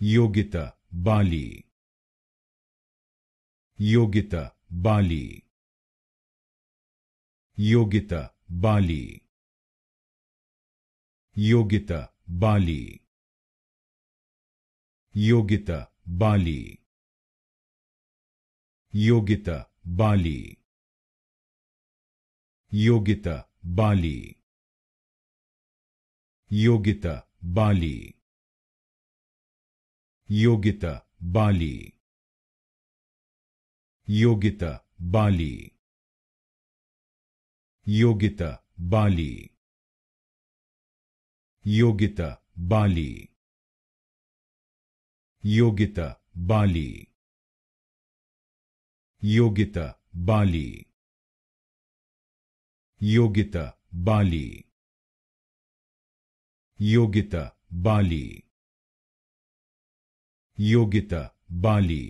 Yogita Bali Yogita Bali Yogita Bali Yogita Bali Yogita Bali Yogita Bali Yogita Bali Yogita Bali Yogita Bali Yogita Bali Yogita Bali Yogita Bali Yogita Bali Yogita Bali Yogita Bali Yogita Bali Yogita Bali